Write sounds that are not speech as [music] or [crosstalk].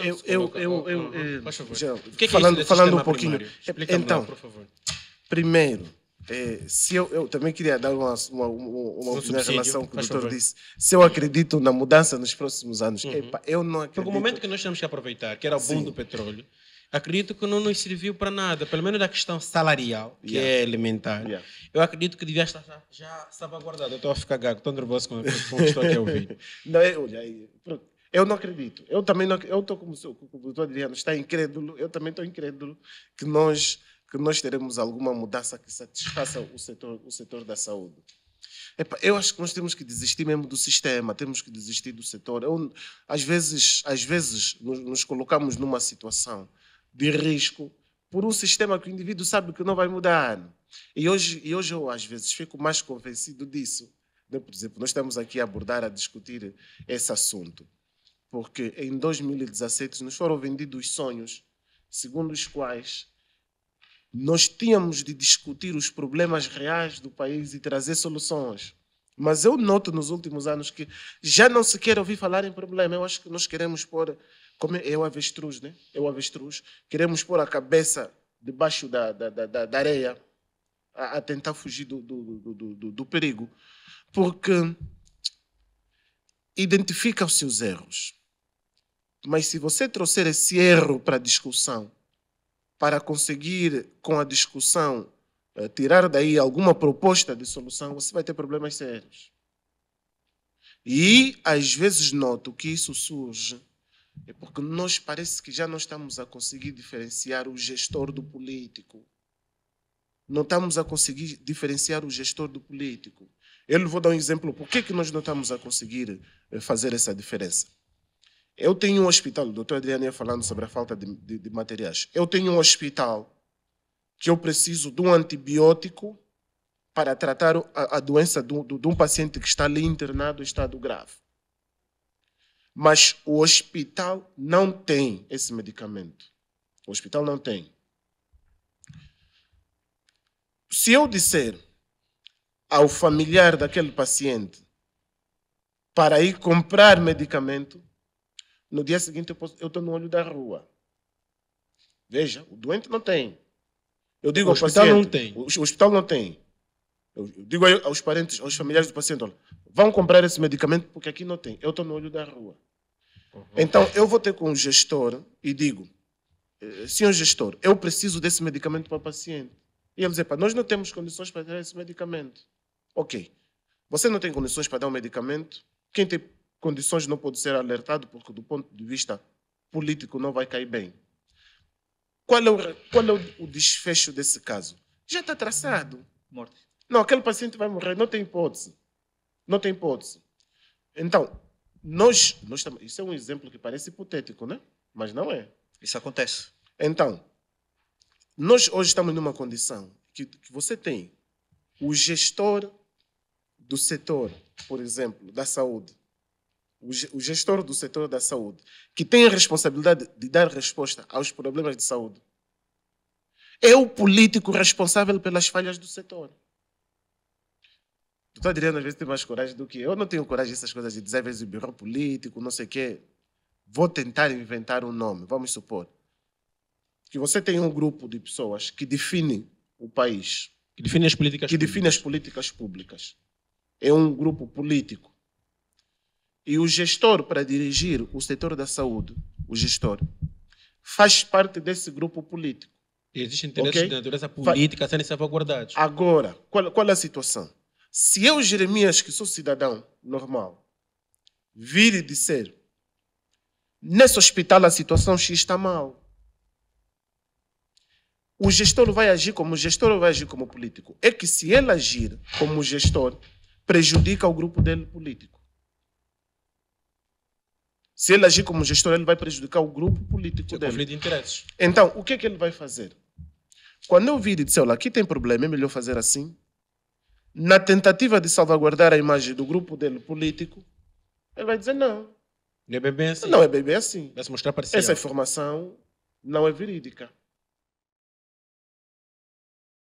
eu, eu, eu, eu, por favor. Já, que é que é falando, é falando um pouquinho. Eh, então, por favor. Primeiro, é, se eu, eu, também queria dar uma, uma, uma um opinião em relação ao que o doutor favor. disse. Se eu acredito na mudança nos próximos anos, uhum. epa, eu não acredito. Porque o momento que nós temos que aproveitar, que era o boom Sim. do petróleo, acredito que não nos serviu para nada, pelo menos da questão salarial, que yeah. é elementar. Yeah. Eu acredito que devia estar já, já salvaguardado. Eu estou a ficar gago, estou nervoso com o que estou aqui a ouvir. [laughs] não, eu, pronto eu não acredito. Eu também não, eu estou como, como o doutor Adriano está incrédulo, eu também estou incrédulo que nós que nós teremos alguma mudança que satisfaça o setor, o setor da saúde. Epa, eu acho que nós temos que desistir mesmo do sistema, temos que desistir do setor. Eu, às vezes, às vezes nos, nos colocamos numa situação de risco por um sistema que o indivíduo sabe que não vai mudar. E hoje, e hoje eu, às vezes, fico mais convencido disso. Né, por exemplo, nós estamos aqui a abordar, a discutir esse assunto porque em 2017 nos foram vendidos sonhos segundo os quais nós tínhamos de discutir os problemas reais do país e trazer soluções. Mas eu noto nos últimos anos que já não se quer ouvir falar em problema. Eu acho que nós queremos pôr, como é, é o avestruz, né? Eu é avestruz. Queremos pôr a cabeça debaixo da, da, da, da areia a, a, tentar fugir do, do, do, do, do perigo. Porque identifica os seus erros mas se você trouxer esse erro para a discussão, para conseguir, com a discussão, eh, tirar daí alguma proposta de solução, você vai ter problemas sérios. E às vezes noto que isso surge é porque nós parece que já não estamos a conseguir diferenciar o gestor do político. Não estamos a conseguir diferenciar o gestor do político. Eu lhe vou dar um exemplo. Por que, que nós não estamos a conseguir eh, fazer essa diferença? Eu tenho um hospital, o doutor Adriano ia falando sobre a falta de, de, de materiais. Eu tenho um hospital que eu preciso de um antibiótico para tratar a, a doença de, um paciente que está ali internado em estado grave. Mas o hospital não tem esse medicamento. O hospital não tem. Se eu disser ao familiar daquele paciente para ir comprar medicamento, no dia seguinte, eu estou no olho da rua. Veja, o doente não tem. Eu digo o ao hospital paciente, não tem. O, o hospital não tem. Eu, eu digo aos parentes, aos familiares do paciente, olha, vão comprar esse medicamento porque aqui não tem. Eu estou no olho da rua. Uhum. Então, eu vou ter com o gestor e digo, eh, eh, senhor gestor, eu preciso desse medicamento para o paciente. E ele diz, nós não temos condições para dar esse medicamento. Ok. Você não tem condições para dar um medicamento? Quem tem condições não pode ser alertado, porque do ponto de vista político não vai cair bem. Qual é o, qual é o desfecho desse caso? Já está traçado. Morte. Não, aquele paciente vai morrer, não tem hipótese. Não tem hipótese. Então, nós, nós isso é um exemplo que parece hipotético, né? Mas não é. Isso acontece. Então, nós hoje estamos numa condição que, que você tem o gestor do setor, por exemplo, da saúde, o gestor do setor da saúde, que tem a responsabilidade de dar resposta aos problemas de saúde, é o político responsável pelas falhas do setor. Doutor Adriano, às vezes tem mais coragem do que eu. Eu não tenho coragem dessas coisas de dizer, às vezes, o bureau é político, não sei o quê. Vou tentar inventar um nome, vamos supor. Que você tem um grupo de pessoas que define o país. Que define as políticas que públicas. define as políticas públicas. É um grupo político e o gestor para dirigir o setor da saúde, o gestor, faz parte desse grupo político. Existem interesses okay? de natureza política sendo salvaguardados. Agora, qual, qual é a situação? Se eu, Jeremias, que sou cidadão normal, vir e dizer nesse hospital a situação X está mal, o gestor vai agir como gestor ou vai agir como político? É que se ele agir como gestor, prejudica o grupo dele político. Se ele agir como gestor, ele vai prejudicar o grupo político Tem dele. conflito de interesses. Então, o que é que ele vai fazer? Quando eu vi e disse, olha, aqui tem problema, é melhor fazer assim. Na tentativa de salvaguardar a imagem do grupo dele político, ele vai dizer, não. Não é bem assim. Não é bem assim. Vai se mostrar parecido. Essa informação não é verídica.